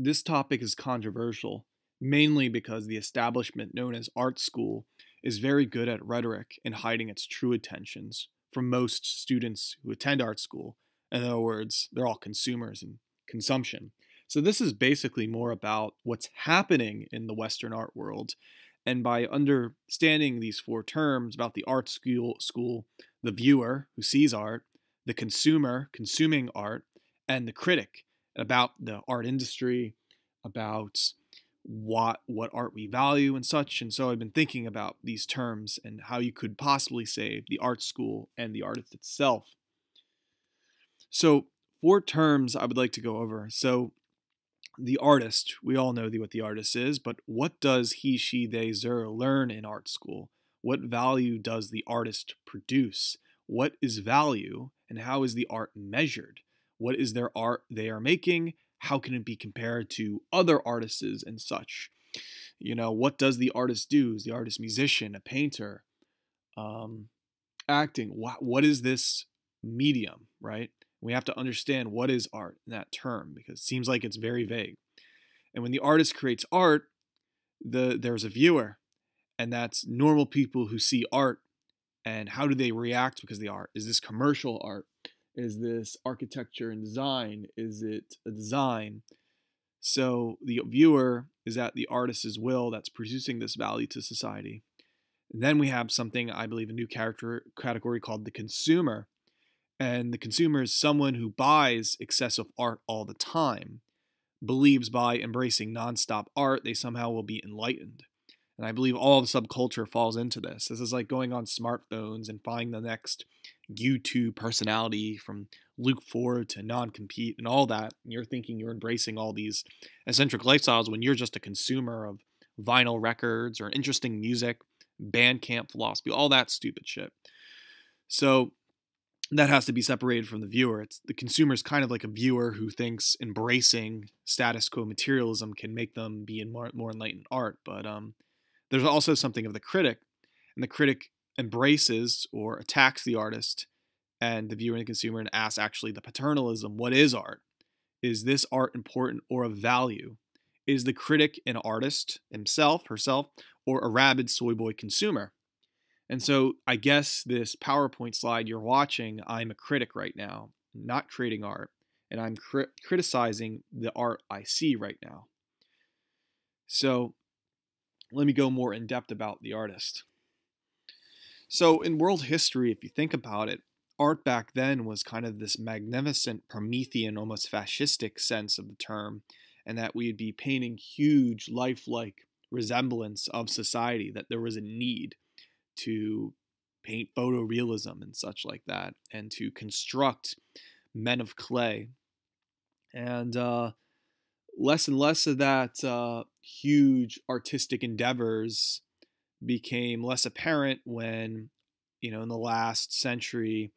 This topic is controversial, mainly because the establishment known as art school is very good at rhetoric and hiding its true intentions from most students who attend art school. In other words, they're all consumers and consumption. So, this is basically more about what's happening in the Western art world. And by understanding these four terms about the art school, school, the viewer who sees art, the consumer consuming art, and the critic about the art industry, about what what art we value and such. And so I've been thinking about these terms and how you could possibly save the art school and the artist itself. So four terms I would like to go over. So the artist, we all know what the artist is, but what does he, she, they, zer learn in art school? What value does the artist produce? What is value and how is the art measured? what is their art they are making how can it be compared to other artists and such you know what does the artist do is the artist musician a painter um, acting what, what is this medium right we have to understand what is art in that term because it seems like it's very vague and when the artist creates art the there's a viewer and that's normal people who see art and how do they react because the art is this commercial art is this architecture and design? Is it a design? So the viewer is at the artist's will that's producing this value to society. And then we have something, I believe, a new character category called the consumer. And the consumer is someone who buys excessive art all the time, believes by embracing nonstop art, they somehow will be enlightened. And I believe all of subculture falls into this. This is like going on smartphones and finding the next YouTube personality from Luke Ford to non compete and all that. And you're thinking you're embracing all these eccentric lifestyles when you're just a consumer of vinyl records or interesting music, bandcamp philosophy, all that stupid shit. So that has to be separated from the viewer. It's the consumer is kind of like a viewer who thinks embracing status quo materialism can make them be in more, more enlightened art, but um, there's also something of the critic, and the critic embraces or attacks the artist and the viewer and the consumer and asks actually the paternalism what is art? Is this art important or of value? Is the critic an artist himself, herself, or a rabid soy boy consumer? And so I guess this PowerPoint slide you're watching, I'm a critic right now, not creating art, and I'm cri criticizing the art I see right now. So let me go more in depth about the artist. So, in world history, if you think about it, art back then was kind of this magnificent, Promethean, almost fascistic sense of the term, and that we'd be painting huge, lifelike resemblance of society, that there was a need to paint photorealism and such like that, and to construct men of clay. And uh, less and less of that uh, huge artistic endeavors became less apparent when, you know, in the last century,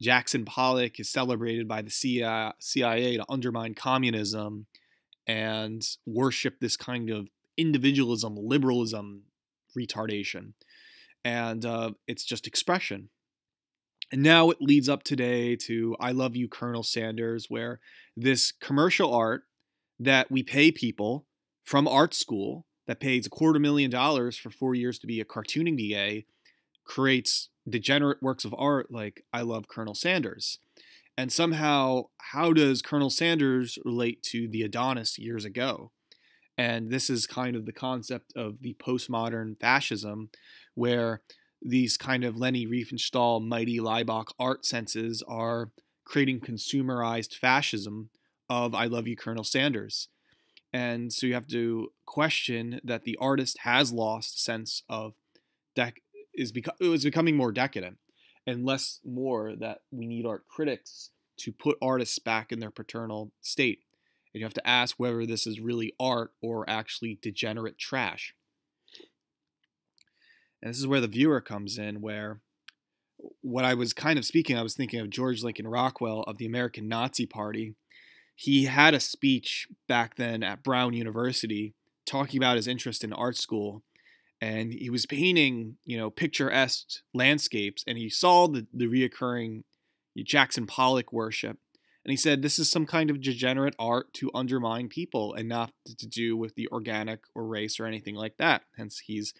Jackson Pollock is celebrated by the CIA to undermine communism and worship this kind of individualism, liberalism, retardation. And uh, it's just expression. And now it leads up today to I Love You, Colonel Sanders, where this commercial art that we pay people from art school that pays a quarter million dollars for four years to be a cartooning DA creates degenerate works of art like I Love Colonel Sanders. And somehow, how does Colonel Sanders relate to the Adonis years ago? And this is kind of the concept of the postmodern fascism, where these kind of Lenny Riefenstahl, Mighty Leibach art senses are creating consumerized fascism of I Love You, Colonel Sanders. And so you have to question that the artist has lost sense of dec- is beco- it was becoming more decadent and less more that we need art critics to put artists back in their paternal state. And you have to ask whether this is really art or actually degenerate trash. And this is where the viewer comes in, where what I was kind of speaking, I was thinking of George Lincoln Rockwell of the American Nazi Party, he had a speech back then at Brown University talking about his interest in art school and he was painting, you know, picturesque landscapes and he saw the, the reoccurring Jackson Pollock worship. And he said, this is some kind of degenerate art to undermine people and not to do with the organic or race or anything like that. Hence, he's,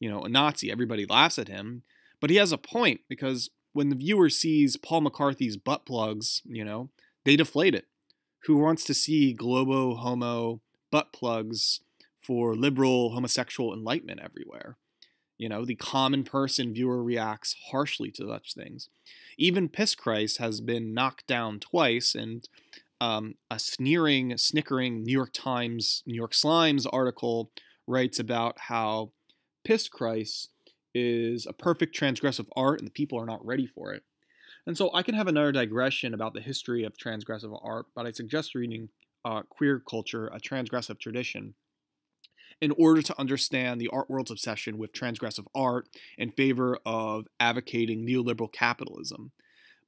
you know, a Nazi. Everybody laughs at him. But he has a point because when the viewer sees Paul McCarthy's butt plugs, you know, they deflate it who wants to see globo homo butt plugs for liberal homosexual enlightenment everywhere. You know, the common person viewer reacts harshly to such things. Even Piss Christ has been knocked down twice, and um, a sneering, snickering New York Times, New York Slimes article writes about how Piss Christ is a perfect transgressive art and the people are not ready for it. And so I can have another digression about the history of transgressive art, but I suggest reading uh, Queer Culture, a Transgressive Tradition, in order to understand the art world's obsession with transgressive art in favor of advocating neoliberal capitalism.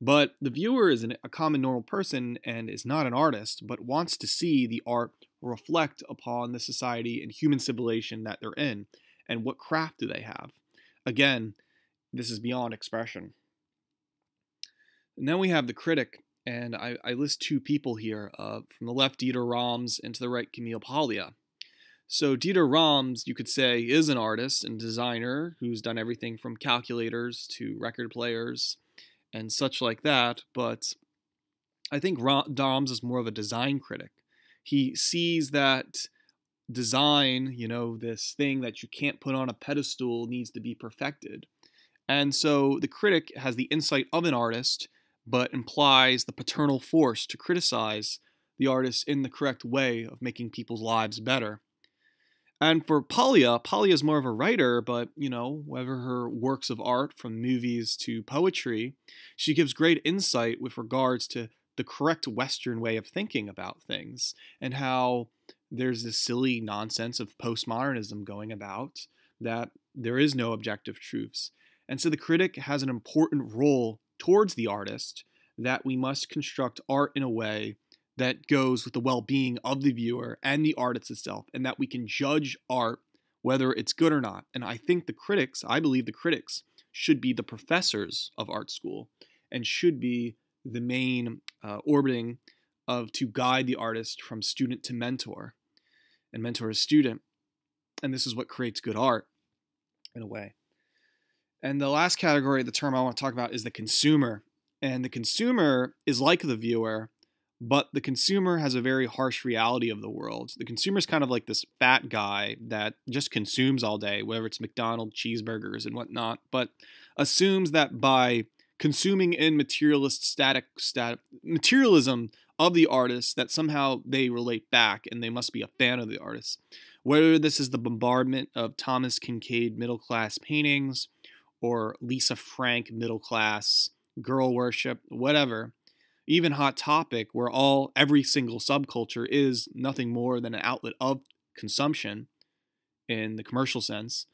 But the viewer is an, a common normal person and is not an artist, but wants to see the art reflect upon the society and human civilization that they're in, and what craft do they have. Again, this is beyond expression. And then we have the critic, and I, I list two people here uh, from the left, Dieter Rams, and to the right, Camille Paglia. So Dieter Rams, you could say, is an artist and designer who's done everything from calculators to record players and such like that. But I think Rams is more of a design critic. He sees that design, you know, this thing that you can't put on a pedestal needs to be perfected. And so the critic has the insight of an artist but implies the paternal force to criticize the artists in the correct way of making people's lives better. And for Polia, Polia is more of a writer, but you know, whether her works of art from movies to poetry, she gives great insight with regards to the correct Western way of thinking about things and how there's this silly nonsense of postmodernism going about that there is no objective truths. And so the critic has an important role towards the artist that we must construct art in a way that goes with the well being of the viewer and the artist itself, and that we can judge art whether it's good or not. And I think the critics, I believe the critics, should be the professors of art school and should be the main uh, orbiting of to guide the artist from student to mentor and mentor a student. And this is what creates good art in a way. And the last category, the term I want to talk about is the consumer. And the consumer is like the viewer, but the consumer has a very harsh reality of the world. The consumer is kind of like this fat guy that just consumes all day, whether it's McDonald's cheeseburgers and whatnot, but assumes that by consuming in materialist static, static materialism of the artist that somehow they relate back and they must be a fan of the artist. Whether this is the bombardment of Thomas Kincaid middle class paintings, or Lisa Frank middle class, girl worship, whatever, even Hot Topic, where all every single subculture is nothing more than an outlet of consumption in the commercial sense,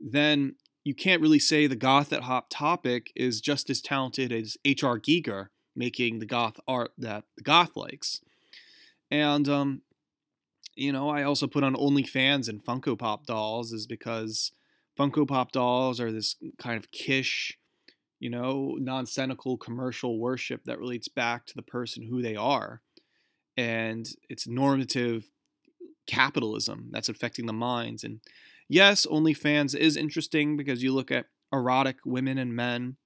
then you can't really say the goth at Hot Topic is just as talented as H.R. Giger making the goth art that the goth likes. And um, you know, I also put on OnlyFans and Funko Pop dolls is because Funko Pop dolls are this kind of kish, you know, nonsensical commercial worship that relates back to the person who they are. And it's normative capitalism that's affecting the minds. And yes, OnlyFans is interesting because you look at erotic women and men,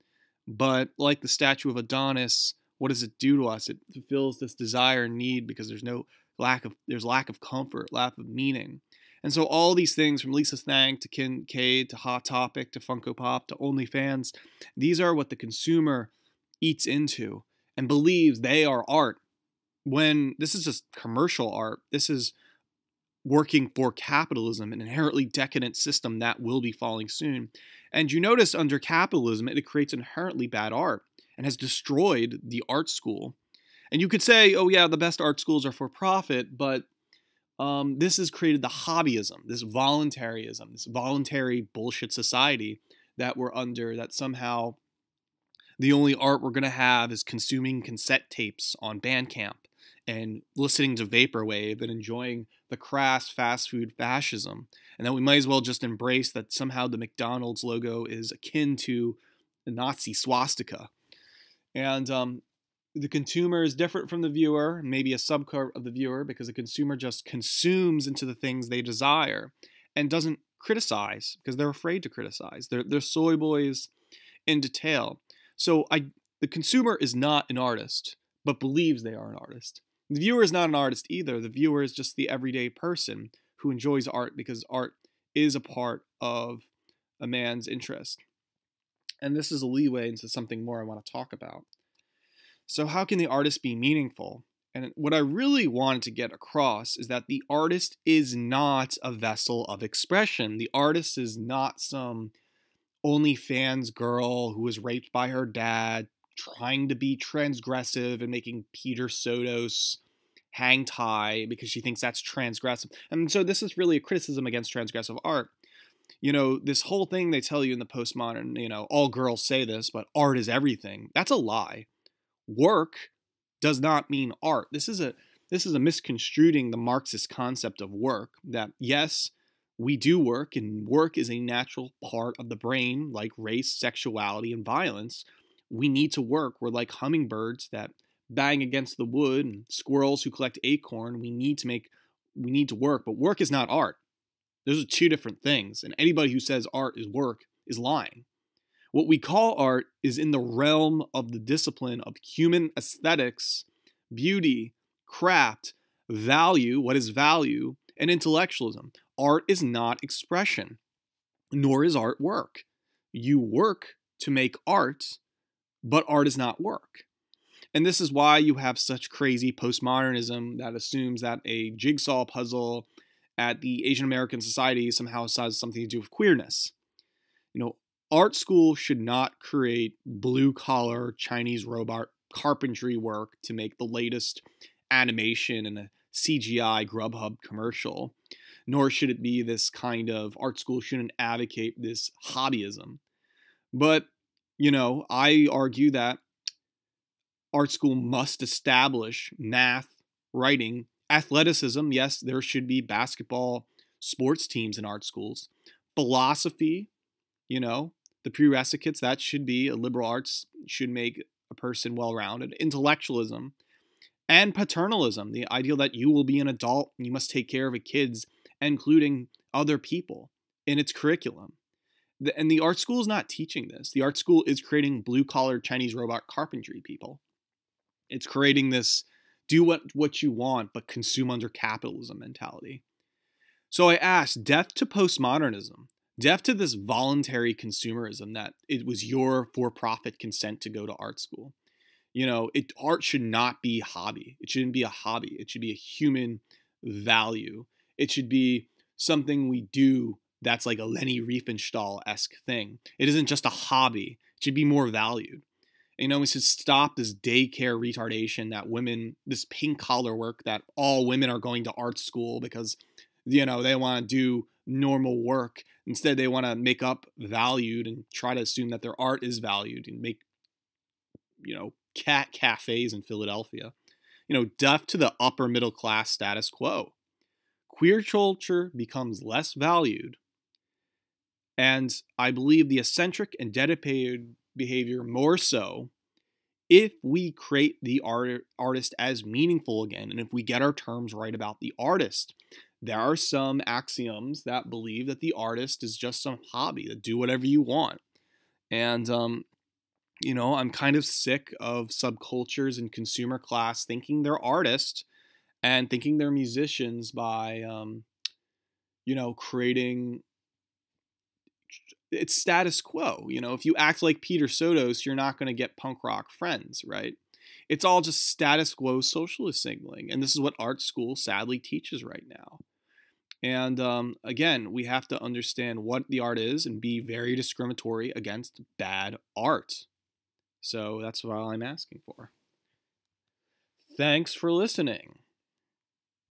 but like the statue of Adonis, what does it do to us? It fulfills this desire and need because there's no lack of there's lack of comfort, lack of meaning. And so all these things from Lisa Thang to Kincaid to Hot Topic to Funko Pop to OnlyFans, these are what the consumer eats into and believes they are art when this is just commercial art. This is working for capitalism, an inherently decadent system that will be falling soon. And you notice under capitalism, it creates inherently bad art and has destroyed the art school. And you could say, oh, yeah, the best art schools are for profit, but um, this has created the hobbyism, this voluntarism, this voluntary bullshit society that we're under that somehow the only art we're going to have is consuming cassette tapes on Bandcamp and listening to Vaporwave and enjoying the crass fast food fascism. And that we might as well just embrace that somehow the McDonald's logo is akin to the Nazi swastika. And um, the consumer is different from the viewer, maybe a subcurve of the viewer, because the consumer just consumes into the things they desire and doesn't criticize because they're afraid to criticize. They're, they're soy boys in detail. So I, the consumer is not an artist, but believes they are an artist. The viewer is not an artist either. The viewer is just the everyday person who enjoys art because art is a part of a man's interest. And this is a leeway into something more I want to talk about. So, how can the artist be meaningful? And what I really wanted to get across is that the artist is not a vessel of expression. The artist is not some OnlyFans girl who was raped by her dad, trying to be transgressive and making Peter Sotos hang tie because she thinks that's transgressive. And so this is really a criticism against transgressive art. You know, this whole thing they tell you in the postmodern, you know, all girls say this, but art is everything. That's a lie work does not mean art. This is a this is a misconstruing the Marxist concept of work that yes, we do work and work is a natural part of the brain like race, sexuality and violence. We need to work. We're like hummingbirds that bang against the wood and squirrels who collect acorn. We need to make we need to work, but work is not art. Those are two different things. And anybody who says art is work is lying. What we call art is in the realm of the discipline of human aesthetics, beauty, craft, value, what is value, and intellectualism. Art is not expression, nor is art work. You work to make art, but art is not work. And this is why you have such crazy postmodernism that assumes that a jigsaw puzzle at the Asian American Society somehow has something to do with queerness. You know, art school should not create blue collar Chinese robot carpentry work to make the latest animation in a CGI Grubhub commercial. Nor should it be this kind of art school shouldn't advocate this hobbyism. But, you know, I argue that art school must establish math, writing, athleticism. Yes, there should be basketball, sports teams in art schools, philosophy, you know, the prerequisites that should be a liberal arts should make a person well-rounded intellectualism and paternalism the ideal that you will be an adult and you must take care of a kids including other people in its curriculum and the art school is not teaching this the art school is creating blue collar chinese robot carpentry people it's creating this do what, what you want but consume under capitalism mentality so i ask, death to postmodernism deaf to this voluntary consumerism that it was your for-profit consent to go to art school. You know, it art should not be hobby. It shouldn't be a hobby. It should be a human value. It should be something we do that's like a Lenny Riefenstahl-esque thing. It isn't just a hobby. It should be more valued. You know, we should stop this daycare retardation that women, this pink collar work that all women are going to art school because, you know, they want to do normal work. Instead, they want to make up valued and try to assume that their art is valued and make, you know, cat cafes in Philadelphia. You know, deaf to the upper middle class status quo. Queer culture becomes less valued. And I believe the eccentric and dedicated behavior more so if we create the art, artist as meaningful again and if we get our terms right about the artist. There are some axioms that believe that the artist is just some hobby that do whatever you want. And, um, you know, I'm kind of sick of subcultures and consumer class thinking they're artists and thinking they're musicians by, um, you know, creating it's status quo. You know, if you act like Peter Sotos, you're not going to get punk rock friends, right? It's all just status quo socialist signaling. And this is what art school sadly teaches right now. And um, again, we have to understand what the art is and be very discriminatory against bad art. So that's what I'm asking for. Thanks for listening.